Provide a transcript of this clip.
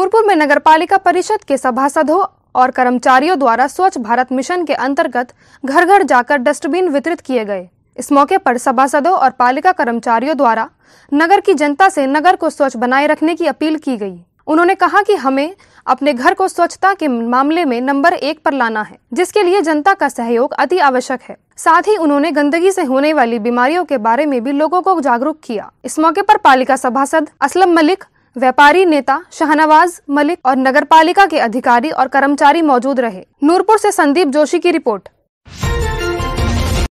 नूरपुर में पालिका परिषद के सभासदों और कर्मचारियों द्वारा स्वच्छ भारत मिशन के अंतर्गत घर घर जाकर डस्टबिन वितरित किए गए इस मौके पर सभासदों और पालिका कर्मचारियों द्वारा नगर की जनता से नगर को स्वच्छ बनाए रखने की अपील की गई उन्होंने कहा कि हमें अपने घर को स्वच्छता के मामले में नंबर एक पर लाना है जिसके लिए जनता का सहयोग अति आवश्यक है साथ ही उन्होंने गंदगी से होने वाली बीमारियों के बारे में भी लोगों को जागरूक किया इस मौके पर पालिका सभासद असलम मलिक व्यापारी नेता शाहनवाज मलिक और नगरपालिका के अधिकारी और कर्मचारी मौजूद रहे नूरपुर से संदीप जोशी की रिपोर्ट